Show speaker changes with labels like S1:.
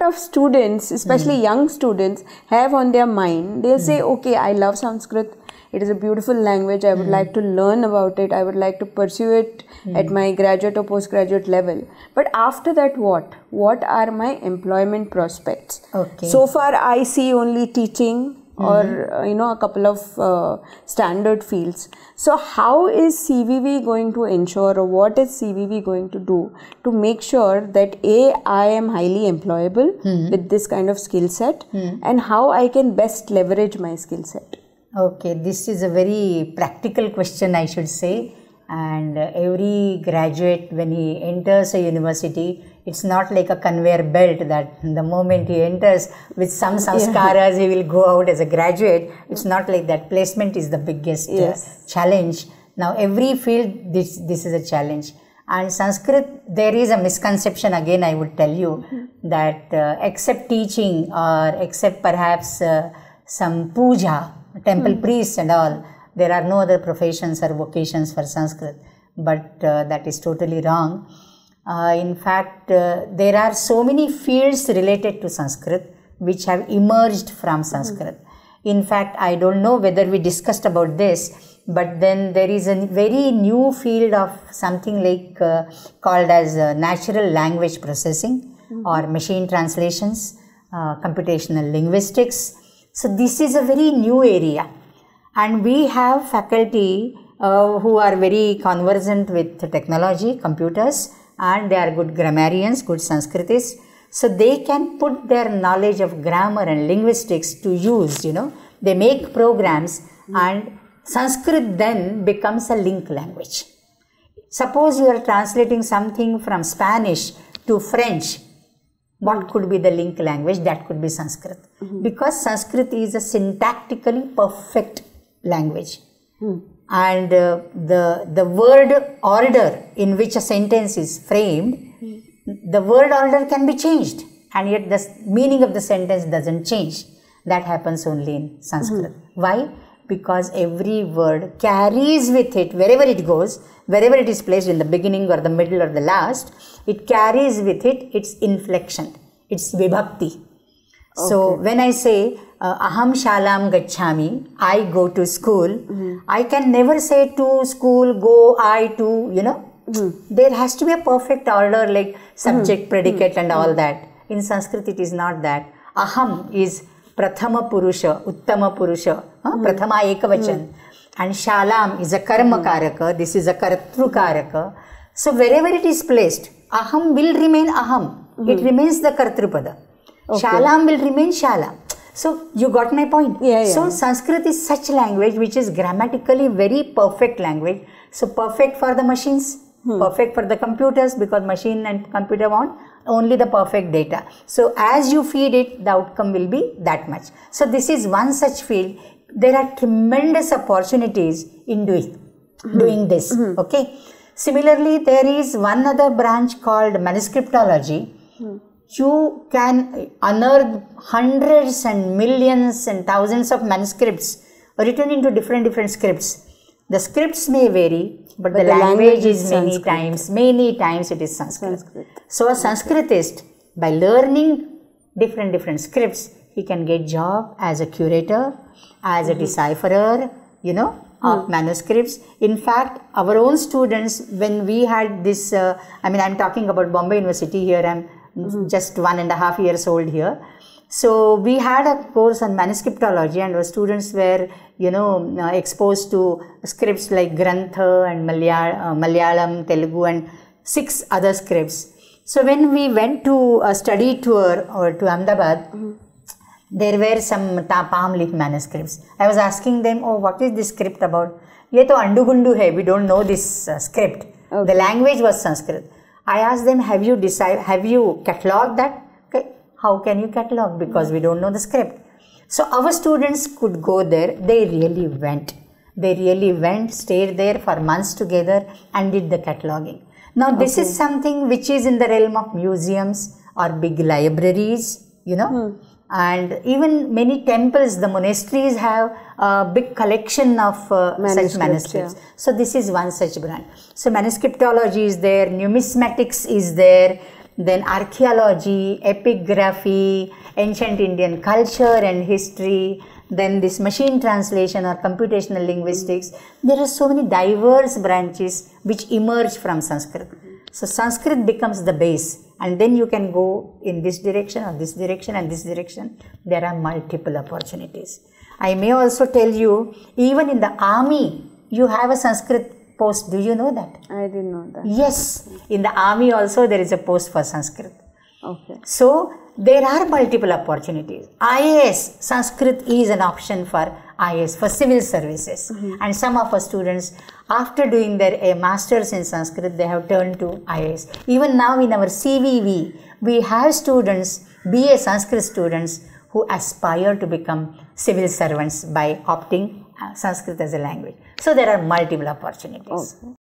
S1: lot of students, especially mm. young students, have on their mind. They'll mm. say, okay, I love Sanskrit. It is a beautiful language. I would mm. like to learn about it. I would like to pursue it hmm. at my graduate or postgraduate level. But after that, what? What are my employment prospects? Okay. So far, I see only teaching Mm-hmm. or uh, you know a couple of uh, standard fields so how is cvv going to ensure or what is cvv going to do to make sure that a i am highly employable mm-hmm. with this kind of skill set mm-hmm. and how i can best leverage my skill set okay this is a very practical question i should say and every graduate when he enters a university it's not like a conveyor belt that the moment he enters with some samskaras yeah. he will go out as a graduate it's not like that placement is the biggest uh, yes. uh, challenge now every field this this is a challenge and sanskrit there is a misconception again i would tell you mm-hmm. that uh, except teaching or except perhaps uh, some puja temple mm-hmm. priests and all there are no other professions or vocations for Sanskrit, but uh, that is totally wrong. Uh, in fact, uh, there are so many fields related to Sanskrit which have emerged from Sanskrit. mm In fact, I don't know whether we discussed about this, but then there is a very new field of something like uh, called as uh, natural language processing mm or machine translations, uh, computational linguistics. So this is a very new area and we have faculty uh, who are very conversant with technology, computers, and they are good grammarians, good Sanskritists. So they can put their knowledge of grammar and linguistics to use, you know. They make programs and Sanskrit then becomes a link language. Suppose you are translating something from Spanish to French, what could be the link language? That could be Sanskrit. Mm-hmm. Because Sanskrit is a syntactically perfect language. Hmm. And uh, the, the word order in which a sentence is framed, hmm. the word order can be changed, and yet the meaning of the sentence doesn't change. That happens only in Sanskrit. Hmm. Why? Because every word carries with it, wherever it goes, wherever it is placed in the beginning or the middle or the last, it carries with it its inflection, its vibhakti. Okay. So when I say uh, aham shalam gachami i go to school mm-hmm. i can never say to school go i to you know mm-hmm. there has to be a perfect order like mm-hmm. subject mm-hmm. predicate and all mm-hmm. that in sanskrit it is not that aham is prathama purusha uttama purusha huh? Mm-hmm. prathama ekavachan and shalam is a karma karaka this is a kartru karaka so wherever it is placed aham will remain aham it remains the kartrupada okay. shalam will remain shalam so you got my point. Yeah, yeah. So Sanskrit is such language which is grammatically very perfect language. So perfect for the machines, hmm. perfect for the computers because machine and computer want only the perfect data. So as you feed it, the outcome will be that much. So this is one such field. There are tremendous opportunities in doing hmm doing this. hmm Okay. Similarly, there is one other branch called manuscriptology. Hmm you can unearth hundreds and millions and thousands of manuscripts written into different different scripts. The scripts may vary, but, but the, the, language, language is many Sanskrit. times, many times it is Sanskrit. Sanskrit. So a Sanskritist, by learning different different scripts, he can get job as a curator, as a mm-hmm. decipherer, you know, of mm. manuscripts. In fact, our own students, when we had this, uh, I mean, I'm talking about Bombay University here, I'm Mm-hmm. just one and a half years old here. So we had a course on manuscriptology, and our students were, you know, uh, exposed to scripts like Grantha and uh, Malayalam, Telugu, and six other scripts. So when we went to a uh, study tour or to Ahmedabad, mm-hmm. there were some palm leaf manuscripts. I was asking them, "Oh, what is this script about?" ये तो undo है. We don't know this uh, script. Okay. The language was Sanskrit. I asked them, have you decided, have you cataloged that? Okay. How can you catalog? Because we don't know the script. So our students could go there. They really went. They really went, stayed there for months together and did the cataloging. Now this okay. is something which is in the realm of museums or big libraries, you know. Mm and even many temples, the monasteries have a big collection of uh, manuscripts, such manuscripts. Yeah. So this is one such brand. So manuscriptology is there, numismatics is there, then archaeology, epigraphy, ancient Indian culture and history, then this machine translation or computational linguistics. Mm-hmm. There are so many diverse branches which emerge from Sanskrit. Mm-hmm. So Sanskrit becomes the base and then you can go in this direction or this direction and this direction. There are multiple opportunities. I may also tell you, even in the army, you have a Sanskrit post. Do you know that? I didn't know that. Yes, in the army also there is a post for Sanskrit. Okay. So there are multiple opportunities. IAS, Sanskrit is an option for IS for civil services. Mm-hmm. And some of our students, after doing their a master's in Sanskrit, they have turned to IS. Even now in our CVV, we have students, BA Sanskrit students, who aspire to become civil servants by opting uh, Sanskrit as a language. So there are multiple opportunities.